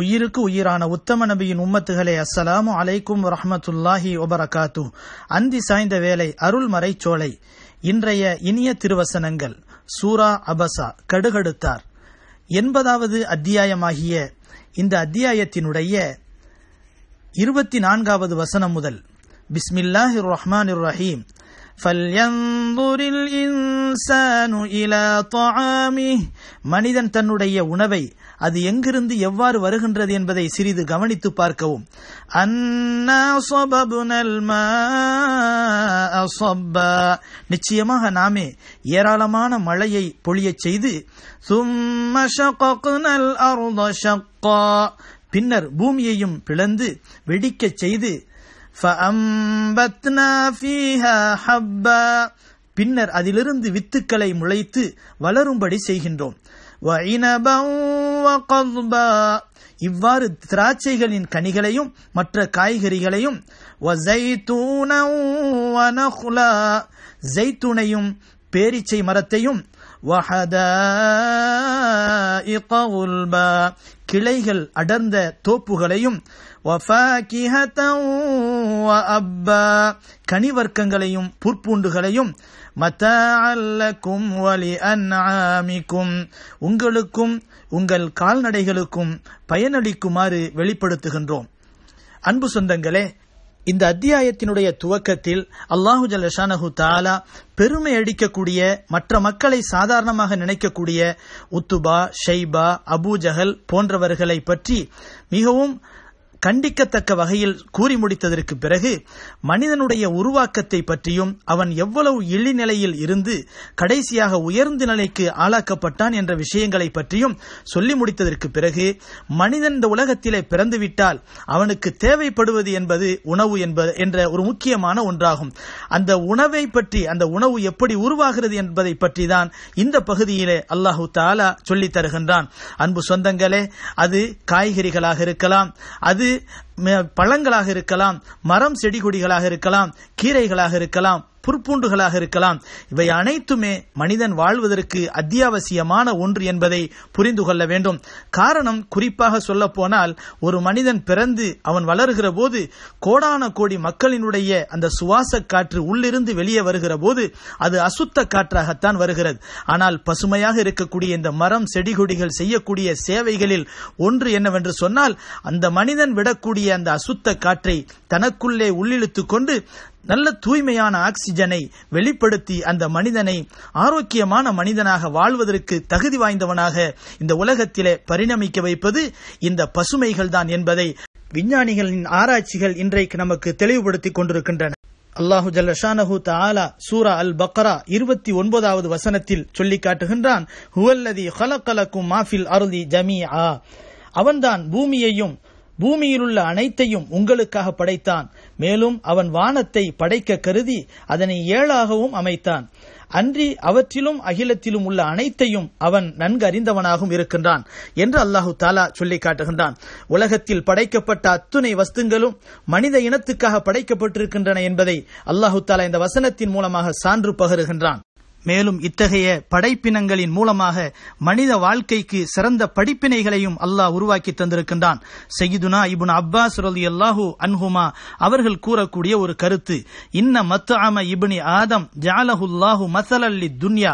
உயிருக்கு உயிரான உத்தம நபியின் உம்மத்துகளே அஸ்ஸலாமு அலைக்கும் ரஹமத்துல்லாஹி ஒபரகாத்து அந்தி சாய்ந்த வேலை அருள்மறை சோலை இன்றைய இனிய திருவசனங்கள் சூரா அபசா கடுகடுத்தார் எண்பதாவது அத்தியாயமாகிய இந்த அத்தியாயத்தினுடைய இருபத்தி நான்காவது வசனம் முதல் பிஸ்மில்லாஹி ரஹ்மான் ரஹீம் மனிதன் தன்னுடைய உணவை அது எங்கிருந்து எவ்வாறு வருகின்றது என்பதை சிறிது கவனித்து பார்க்கவும் நிச்சயமாக நாமே ஏராளமான மழையை பொழியச் செய்து பின்னர் பூமியையும் பிளந்து வெடிக்கச் செய்து பின்னர் அதிலிருந்து வித்துக்களை முளைத்து வளரும்படி செய்கின்றோம் இவ்வாறு திராட்சைகளின் கனிகளையும் மற்ற காய்கறிகளையும் ஜெய்தூனையும் பேரிச்சை மரத்தையும் கிளைகள் அடர்ந்த தோப்புகளையும் கனிவர்க்கங்களையும் புற்பூண்டுகளையும் அல்லக்கும் வலி அன்ஆமிக்கும் உங்களுக்கும் உங்கள் கால்நடைகளுக்கும் பயனளிக்குமாறு வெளிப்படுத்துகின்றோம் அன்பு சொந்தங்களே இந்த அத்தியாயத்தினுடைய துவக்கத்தில் அல்லாஹு ஜலஷானஹு தாலா பெருமை அடிக்கக்கூடிய மற்ற மக்களை சாதாரணமாக நினைக்கக்கூடிய உத்துபா ஷைபா அபு ஜஹல் போன்றவர்களை பற்றி மிகவும் கண்டிக்கத்தக்க வகையில் கூறி முடித்ததற்கு பிறகு மனிதனுடைய உருவாக்கத்தை பற்றியும் அவன் எவ்வளவு இழிநிலையில் இருந்து கடைசியாக உயர்ந்த நிலைக்கு ஆளாக்கப்பட்டான் என்ற விஷயங்களை பற்றியும் சொல்லி முடித்ததற்கு பிறகு மனிதன் இந்த உலகத்திலே பிறந்துவிட்டால் அவனுக்கு தேவைப்படுவது என்பது உணவு என்பது என்ற ஒரு முக்கியமான ஒன்றாகும் அந்த உணவை பற்றி அந்த உணவு எப்படி உருவாகிறது என்பதை பற்றி தான் இந்த பகுதியிலே அல்லாஹு தாலா சொல்லித் தருகின்றான் அன்பு சொந்தங்களே அது காய்கறிகளாக இருக்கலாம் அது gibi பழங்களாக இருக்கலாம் மரம் செடி கொடிகளாக இருக்கலாம் கீரைகளாக இருக்கலாம் புற்பூண்டுகளாக இருக்கலாம் இவை அனைத்துமே மனிதன் வாழ்வதற்கு அத்தியாவசியமான ஒன்று என்பதை புரிந்து கொள்ள வேண்டும் காரணம் குறிப்பாக சொல்ல போனால் ஒரு மனிதன் பிறந்து அவன் வளர்கிற போது கோடான கோடி மக்களினுடைய அந்த சுவாச காற்று உள்ளிருந்து வெளியே வருகிற போது அது அசுத்த காற்றாகத்தான் வருகிறது ஆனால் பசுமையாக இருக்கக்கூடிய இந்த மரம் செடி கொடிகள் செய்யக்கூடிய சேவைகளில் ஒன்று என்னவென்று சொன்னால் அந்த மனிதன் விடக்கூடிய வீசிய அந்த அசுத்த காற்றை தனக்குள்ளே உள்ளிழுத்துக் கொண்டு நல்ல தூய்மையான ஆக்சிஜனை வெளிப்படுத்தி அந்த மனிதனை ஆரோக்கியமான மனிதனாக வாழ்வதற்கு தகுதி வாய்ந்தவனாக இந்த உலகத்திலே பரிணமிக்க வைப்பது இந்த பசுமைகள் தான் என்பதை விஞ்ஞானிகளின் ஆராய்ச்சிகள் இன்றைக்கு நமக்கு தெளிவுபடுத்திக் கொண்டிருக்கின்றன அல்லாஹு ஜல்லஷானஹு தாலா சூரா அல் பக்ரா இருபத்தி ஒன்பதாவது வசனத்தில் சொல்லிக் காட்டுகின்றான் ஹுவல்லதி ஹலக்கலக்கும் மாஃபில் அருதி ஜமி அவன்தான் பூமியையும் பூமியிலுள்ள அனைத்தையும் உங்களுக்காக படைத்தான் மேலும் அவன் வானத்தை படைக்க கருதி அதனை ஏழாகவும் அமைத்தான் அன்றி அவற்றிலும் அகிலத்திலும் உள்ள அனைத்தையும் அவன் நன்கு அறிந்தவனாகவும் இருக்கின்றான் என்று அல்லாஹு தாலா சொல்லி காட்டுகின்றான் உலகத்தில் படைக்கப்பட்ட அத்துணை வஸ்துங்களும் மனித இனத்துக்காக படைக்கப்பட்டிருக்கின்றன என்பதை அல்லாஹு தாலா இந்த வசனத்தின் மூலமாக சான்று பகருகின்றான் மேலும் இத்தகைய படைப்பினங்களின் மூலமாக மனித வாழ்க்கைக்கு சிறந்த படிப்பினைகளையும் அல்லாஹ் உருவாக்கி தந்திருக்கின்றான் செய்துனா இபுன் அப்பாஸ் ரலி அல்லாஹு அன்ஹுமா அவர்கள் கூறக்கூடிய ஒரு கருத்து இன்ன மத்து அம இபுனி ஆதம் ஜாலஹுல்லாஹு அல்லி துன்யா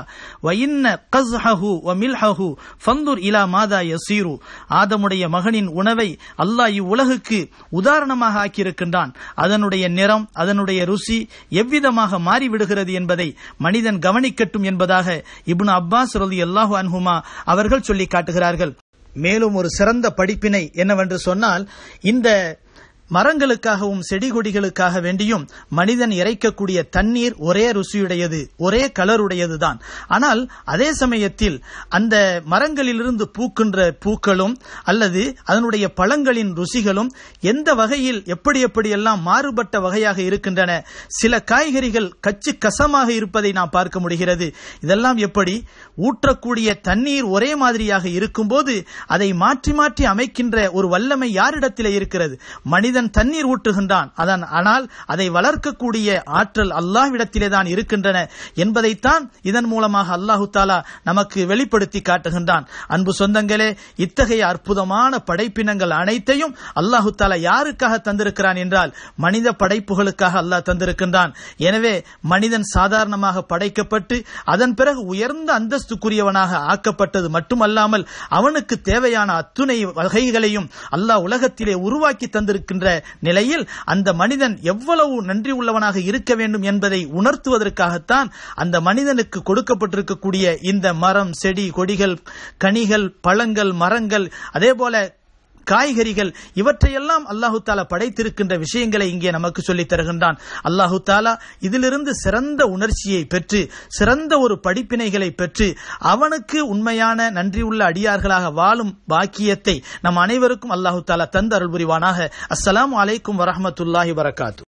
வ இன்ன கஸ் ஹஹு வ ஹஹு ஃபந்துர் இலா மாதா யசீரு ஆதமுடைய மகனின் உணவை அல்லாஹ் இவ்வுலகுக்கு உதாரணமாக ஆக்கியிருக்கின்றான் அதனுடைய நிறம் அதனுடைய ருசி எவ்விதமாக மாறிவிடுகிறது என்பதை மனிதன் கவனிக்க நீக்கட்டும் என்பதாக இபுன் அப்பாஸ் ரலி அல்லாஹு அன்ஹுமா அவர்கள் சொல்லிக் காட்டுகிறார்கள் மேலும் ஒரு சிறந்த படிப்பினை என்னவென்று சொன்னால் இந்த மரங்களுக்காகவும் செடி கொடிகளுக்காக வேண்டியும் மனிதன் இறைக்கக்கூடிய தண்ணீர் ஒரே ருசியுடையது ஒரே கலருடையதுதான் ஆனால் அதே சமயத்தில் அந்த மரங்களிலிருந்து பூக்கின்ற பூக்களும் அல்லது அதனுடைய பழங்களின் ருசிகளும் எந்த வகையில் எப்படி எப்படியெல்லாம் மாறுபட்ட வகையாக இருக்கின்றன சில காய்கறிகள் கச்சு கசமாக இருப்பதை நாம் பார்க்க முடிகிறது இதெல்லாம் எப்படி ஊற்றக்கூடிய தண்ணீர் ஒரே மாதிரியாக இருக்கும்போது அதை மாற்றி மாற்றி அமைக்கின்ற ஒரு வல்லமை யாரிடத்தில் இருக்கிறது மனித மனிதன் தண்ணீர் ஊற்றுகின்றான் அதன் ஆனால் அதை வளர்க்கக்கூடிய ஆற்றல் அல்லாஹ்விடத்திலே தான் இருக்கின்றன என்பதைத்தான் இதன் மூலமாக அல்லாஹு தாலா நமக்கு வெளிப்படுத்தி காட்டுகின்றான் அன்பு சொந்தங்களே இத்தகைய அற்புதமான படைப்பினங்கள் அனைத்தையும் அல்லாஹு தாலா யாருக்காக தந்திருக்கிறான் என்றால் மனித படைப்புகளுக்காக அல்லாஹ் தந்திருக்கின்றான் எனவே மனிதன் சாதாரணமாக படைக்கப்பட்டு அதன் பிறகு உயர்ந்த அந்தஸ்துக்குரியவனாக ஆக்கப்பட்டது மட்டுமல்லாமல் அவனுக்கு தேவையான அத்துணை வகைகளையும் அல்லாஹ் உலகத்திலே உருவாக்கி தந்திருக்கின்ற என்ற நிலையில் அந்த மனிதன் எவ்வளவு நன்றி உள்ளவனாக இருக்க வேண்டும் என்பதை உணர்த்துவதற்காகத்தான் அந்த மனிதனுக்கு கொடுக்கப்பட்டிருக்கக்கூடிய இந்த மரம் செடி கொடிகள் கனிகள் பழங்கள் மரங்கள் அதே போல காய்கறிகள் இவற்றையெல்லாம் அல்லாஹு தாலா படைத்திருக்கின்ற விஷயங்களை இங்கே நமக்கு சொல்லித் தருகின்றான் அல்லாஹு தாலா இதிலிருந்து சிறந்த உணர்ச்சியை பெற்று சிறந்த ஒரு படிப்பினைகளை பெற்று அவனுக்கு உண்மையான நன்றியுள்ள அடியார்களாக வாழும் பாக்கியத்தை நம் அனைவருக்கும் அல்லாஹு தாலா தந்து அருள் புரிவானாக அஸ்லாம் அலைக்கும் வரமத்துல்லாஹி வரகாத்து